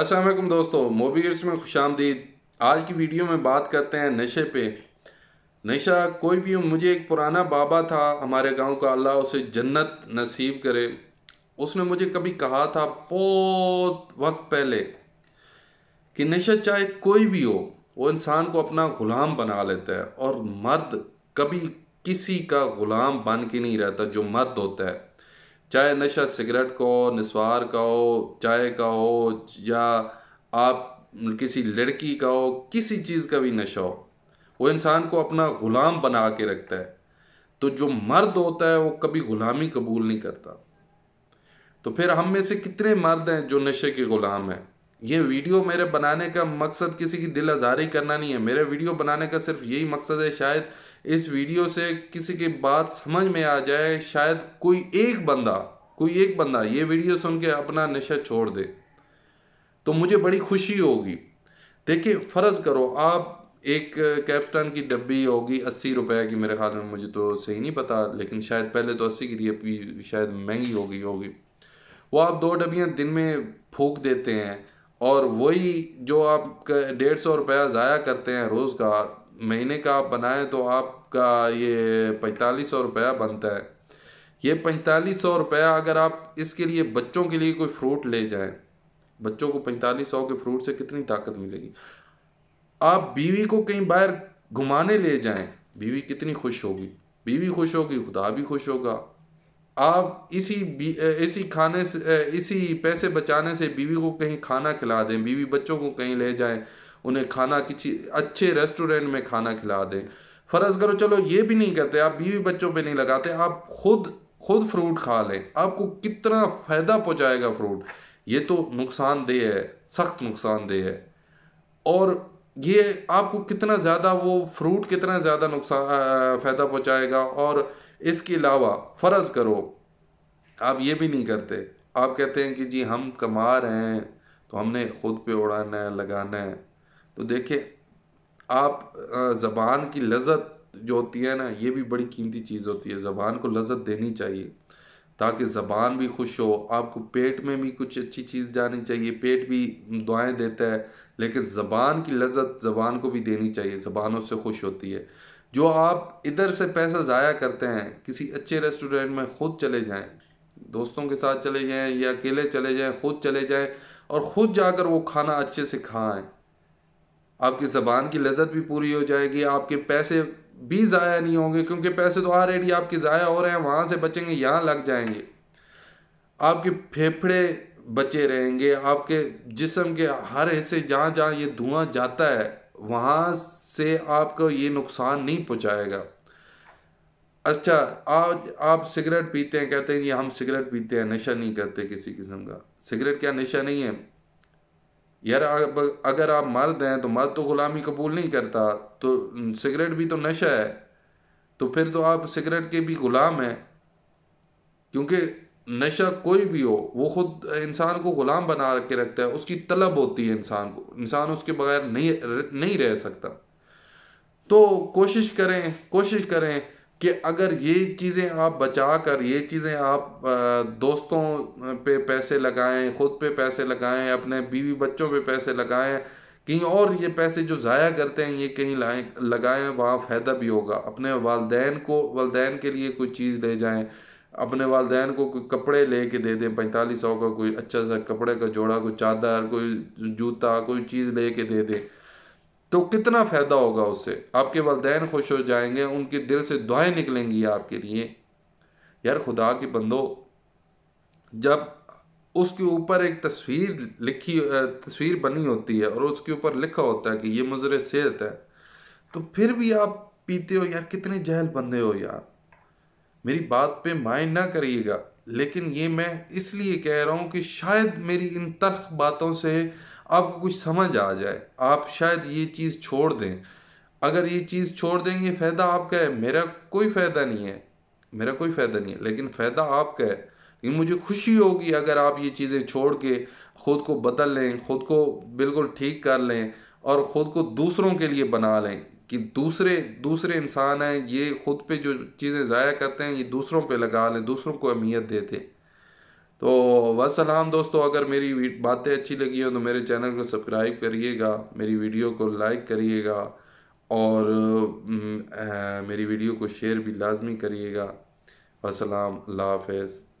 असलम दोस्तों मोवीर्स में खुश आमदीद आज की वीडियो में बात करते हैं नशे पे नशा कोई भी मुझे एक पुराना बाबा था हमारे गांव का अल्लाह उसे जन्नत नसीब करे उसने मुझे कभी कहा था बहुत वक्त पहले कि नशा चाहे कोई भी हो वो इंसान को अपना ग़ुलाम बना लेता है और मर्द कभी किसी का ग़ुलाम बन के नहीं रहता जो मर्द होता है चाहे नशा सिगरेट का हो नस्वार का हो चाय का हो या आप किसी लड़की का हो किसी चीज़ का भी नशा हो वो इंसान को अपना ग़ुलाम बना के रखता है तो जो मर्द होता है वो कभी ग़ुलामी कबूल नहीं करता तो फिर हम में से कितने मर्द हैं जो नशे के ग़ुलाम हैं ये वीडियो मेरे बनाने का मकसद किसी की दिल आज़ारी करना नहीं है मेरे वीडियो बनाने का सिर्फ यही मकसद है शायद इस वीडियो से किसी की बात समझ में आ जाए शायद कोई एक बंदा कोई एक बंदा ये वीडियो सुन के अपना नशा छोड़ दे तो मुझे बड़ी खुशी होगी देखिए फ़र्ज़ करो आप एक कैप्टन की डब्बी होगी अस्सी रुपए की मेरे ख्याल में मुझे तो सही नहीं पता लेकिन शायद पहले तो अस्सी की थी अभी शायद महंगी हो गई होगी वो आप दो डब्बियां दिन में फूक देते हैं और वही जो आप डेढ़ सौ रुपया ज़ाया करते हैं रोज़ का महीने का आप बनाएं तो आपका ये पैंतालीस सौ रुपया बनता है ये पैंतालीस सौ रुपया अगर आप इसके लिए बच्चों के लिए कोई फ्रूट ले जाएं बच्चों को पैंतालीस सौ के फ्रूट से कितनी ताकत मिलेगी आप बीवी को कहीं बाहर घुमाने ले जाएं बीवी कितनी खुश होगी बीवी खुश होगी खुदा भी खुश होगा आप इसी इसी खाने से इसी पैसे बचाने से बीवी को कहीं खाना खिला दें बीवी बच्चों को कहीं ले जाएं उन्हें खाना किसी अच्छे रेस्टोरेंट में खाना खिला दें फ़र्ज़ करो चलो ये भी नहीं करते आप बीवी बच्चों पे नहीं लगाते आप खुद खुद फ्रूट खा लें आपको कितना फ़ायदा पहुंचाएगा फ्रूट ये तो नुकसानदेह है सख्त नुकसानदेह है और ये आपको कितना ज़्यादा वो फ्रूट कितना ज़्यादा नुकसान फ़ायदा पहुंचाएगा और इसके अलावा फ़र्ज़ करो आप ये भी नहीं करते आप कहते हैं कि जी हम कमा रहे हैं तो हमने ख़ुद पे उड़ाना है लगाना है तो देखिए आप ज़बान की लजत जो होती है ना ये भी बड़ी कीमती चीज़ होती है ज़बान को लजत देनी चाहिए ताकि ज़बान भी खुश हो आपको पेट में भी कुछ अच्छी चीज़ जानी चाहिए पेट भी दुआएं देता है लेकिन ज़बान की लज्जत ज़बान को भी देनी चाहिए ज़बान उससे खुश होती है जो आप इधर से पैसा ज़ाया करते हैं किसी अच्छे रेस्टोरेंट में ख़ुद चले जाएं दोस्तों के साथ चले जाएं या अकेले चले जाएं ख़ुद चले जाएं और ख़ुद जाकर वो खाना अच्छे से खाएँ आपकी ज़बान की लज्जत भी पूरी हो जाएगी आपके पैसे भी ज़ाया नहीं होंगे क्योंकि पैसे तो ऑलरेडी आपके ज़ाया हो रहे हैं वहाँ से बचेंगे यहाँ लग जाएंगे आपके फेफड़े बचे रहेंगे आपके जिसम के हर हिस्से जहाँ जहाँ ये धुआं जाता है वहाँ से आपको ये नुकसान नहीं पहुँचाएगा अच्छा आज आप सिगरेट पीते हैं कहते हैं ये हम सिगरेट पीते हैं नशा नहीं करते किसी किस्म का सिगरेट क्या नशा नहीं है यार अब अगर आप मर्द हैं तो मर्द तो ग़ुलामी कबूल नहीं करता तो सिगरेट भी तो नशा है तो फिर तो आप सिगरेट के भी ग़ुलाम हैं क्योंकि नशा कोई भी हो वो ख़ुद इंसान को ग़ुलाम बना के रखता है उसकी तलब होती है इंसान को इंसान उसके बगैर नहीं नहीं रह सकता तो कोशिश करें कोशिश करें कि अगर ये चीज़ें आप बचा कर ये चीज़ें आप दोस्तों पे पैसे लगाएं ख़ुद पे पैसे लगाएं अपने बीवी बच्चों पे पैसे लगाएं कहीं और ये पैसे जो ज़ाया करते हैं ये कहीं लाएं लगाएं वहाँ फ़ायदा भी होगा अपने वालदेन को वालदेन के लिए कोई चीज़ ले जाएं अपने वालदेन को कोई कपड़े ले के दे दें पैंतालीस सौ का कोई अच्छा सा कपड़े का जोड़ा कोई चादर कोई जूता कोई चीज़ ले के दे दें तो कितना फ़ायदा होगा उससे आपके वालदेन खुश हो जाएंगे उनके दिल से दुआएं निकलेंगी आपके लिए यार खुदा के बंदो जब उसके ऊपर एक तस्वीर लिखी तस्वीर बनी होती है और उसके ऊपर लिखा होता है कि ये मुजर सेहत है तो फिर भी आप पीते हो यार कितने जहल बंदे हो यार मेरी बात पे माइंड ना करिएगा लेकिन ये मैं इसलिए कह रहा हूँ कि शायद मेरी इन तर्क बातों से आपको कुछ समझ आ जाए आप शायद ये चीज़ छोड़ दें अगर ये चीज़ छोड़ देंगे फ़ायदा आपका है मेरा कोई फ़ायदा नहीं है मेरा कोई फ़ायदा नहीं है लेकिन फ़ायदा आपका है लेकिन मुझे खुशी होगी अगर आप ये चीज़ें छोड़ के ख़ुद को बदल लें ख़ुद को बिल्कुल ठीक कर लें और ख़ुद को दूसरों के लिए बना लें कि दूसरे दूसरे इंसान हैं ये ख़ुद पे जो चीज़ें ज़ाया करते हैं ये दूसरों पे लगा लें दूसरों को अहमियत देते तो वसलाम दोस्तों अगर मेरी बातें अच्छी लगी हो तो मेरे चैनल को सब्सक्राइब करिएगा मेरी वीडियो को लाइक करिएगा और मेरी वीडियो को शेयर भी लाजमी करिएगा वसलाम अल्लाह हाफ